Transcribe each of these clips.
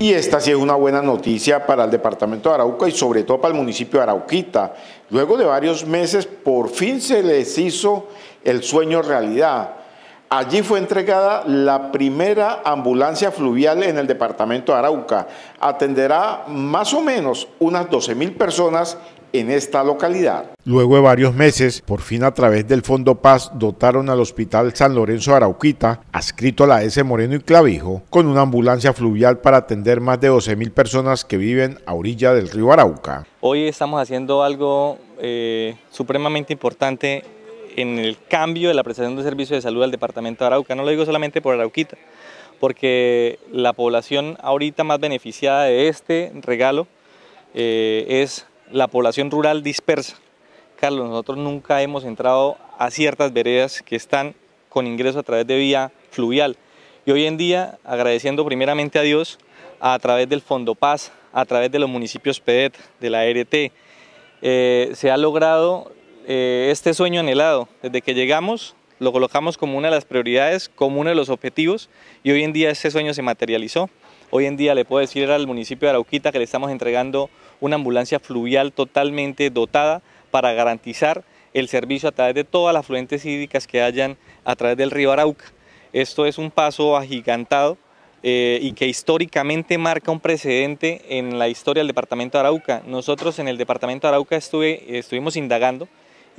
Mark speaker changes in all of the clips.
Speaker 1: Y esta sí es una buena noticia para el departamento de Arauca y sobre todo para el municipio de Arauquita. Luego de varios meses, por fin se les hizo el sueño realidad Allí fue entregada la primera ambulancia fluvial en el departamento de Arauca. Atenderá más o menos unas 12.000 mil personas en esta localidad. Luego de varios meses, por fin a través del Fondo Paz dotaron al Hospital San Lorenzo Arauquita, adscrito a la S. Moreno y Clavijo, con una ambulancia fluvial para atender más de 12.000 personas que viven a orilla del río Arauca.
Speaker 2: Hoy estamos haciendo algo eh, supremamente importante en el cambio de la prestación de servicio de salud al departamento de Arauca. No lo digo solamente por Arauquita, porque la población ahorita más beneficiada de este regalo eh, es la población rural dispersa. Carlos, nosotros nunca hemos entrado a ciertas veredas que están con ingreso a través de vía fluvial. Y hoy en día, agradeciendo primeramente a Dios, a través del Fondo Paz, a través de los municipios PEDET, de la e RT, eh, se ha logrado eh, este sueño anhelado. Desde que llegamos lo colocamos como una de las prioridades, como uno de los objetivos y hoy en día ese sueño se materializó. Hoy en día le puedo decir al municipio de Arauquita que le estamos entregando una ambulancia fluvial totalmente dotada para garantizar el servicio a través de todas las fluentes hídricas que hayan a través del río Arauca. Esto es un paso agigantado eh, y que históricamente marca un precedente en la historia del departamento de Arauca. Nosotros en el departamento de Arauca estuvimos indagando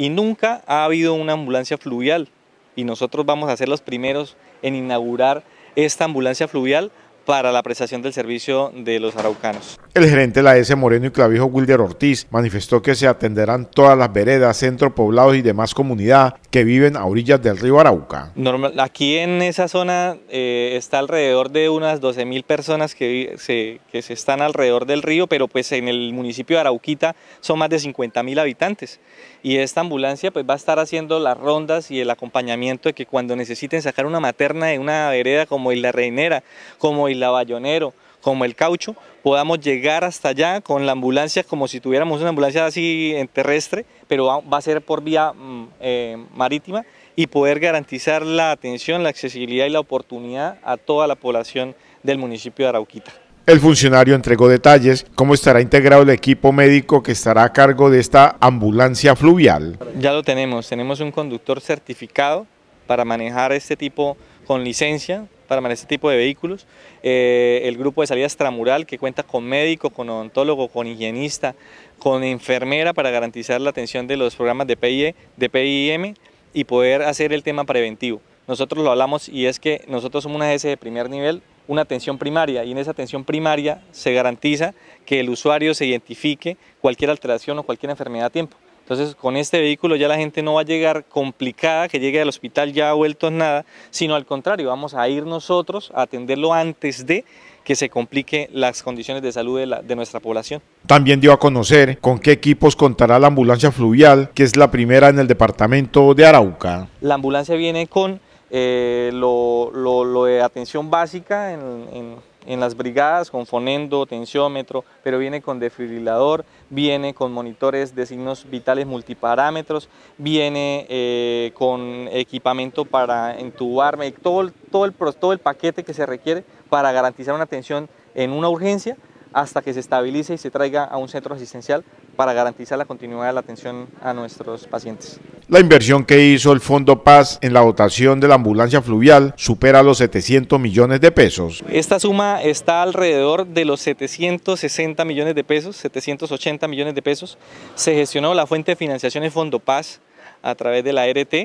Speaker 2: y nunca ha habido una ambulancia fluvial y nosotros vamos a ser los primeros en inaugurar esta ambulancia fluvial para la prestación del servicio de los araucanos.
Speaker 1: El gerente de la S Moreno y Clavijo Wilder Ortiz manifestó que se atenderán todas las veredas, centros poblados y demás comunidad que viven a orillas del río Arauca.
Speaker 2: aquí en esa zona eh, está alrededor de unas 12.000 personas que se, que se están alrededor del río, pero pues en el municipio de Arauquita son más de 50.000 habitantes y esta ambulancia pues va a estar haciendo las rondas y el acompañamiento de que cuando necesiten sacar una materna de una vereda como la Reinera, como la Bayonero, como el caucho, podamos llegar hasta allá con la ambulancia como si tuviéramos una ambulancia así en eh, terrestre, pero va, a ser por vía mm, eh, marítima y poder garantizar la atención, la accesibilidad y la oportunidad a toda la población del municipio de Arauquita.
Speaker 1: El funcionario entregó detalles cómo estará integrado el equipo médico que estará a cargo de esta ambulancia fluvial.
Speaker 2: Ya lo tenemos, tenemos un conductor certificado para manejar este tipo con licencia, para manejar este tipo de vehículos. Eh, el grupo de salida extramural que cuenta con médico, con odontólogo, con higienista, con enfermera para garantizar la atención de los programas de, PIE, de PIM y poder hacer el tema preventivo. Nosotros lo hablamos y es que nosotros somos una S de primer nivel, una atención primaria y en esa atención primaria se garantiza que el usuario se identifique cualquier alteración o cualquier enfermedad a tiempo. Entonces, con este vehículo ya la gente no va a llegar complicada, que llegue al hospital ya vuelto en nada, sino al contrario, vamos a ir nosotros a atenderlo antes de que se complique las condiciones de salud de, nuestra población.
Speaker 1: También dio a conocer con qué equipos contará la ambulancia fluvial, que es la primera en el departamento de Arauca.
Speaker 2: La ambulancia viene con eh, lo, de atención básica en en las brigadas con fonendo, tensiómetro, pero viene con defibrilador, viene con monitores de signos vitales multiparámetros, viene eh, con equipamiento para entubarme, todo, todo, el, todo el paquete que se requiere para garantizar una atención en una urgencia hasta que se estabilice y se traiga a un centro asistencial para garantizar la continuidad de la atención a nuestros pacientes.
Speaker 1: La inversión que hizo el Fondo Paz en la dotación de la ambulancia fluvial supera los 700 millones de pesos.
Speaker 2: Esta suma está alrededor de los 760 millones de pesos, 780 millones de pesos. Se gestionó la fuente de financiación en Fondo Paz a través de la e RT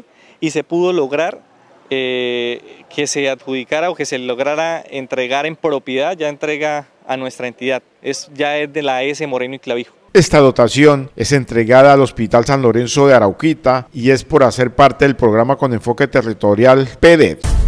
Speaker 2: y se pudo lograr eh, que se adjudicara o que se lograra entregar en propiedad, ya entrega a nuestra entidad. Es, ya es de la S Moreno y Clavijo.
Speaker 1: Esta dotación es entregada al Hospital San Lorenzo de Arauquita y es por hacer parte del programa con enfoque territorial PEDED e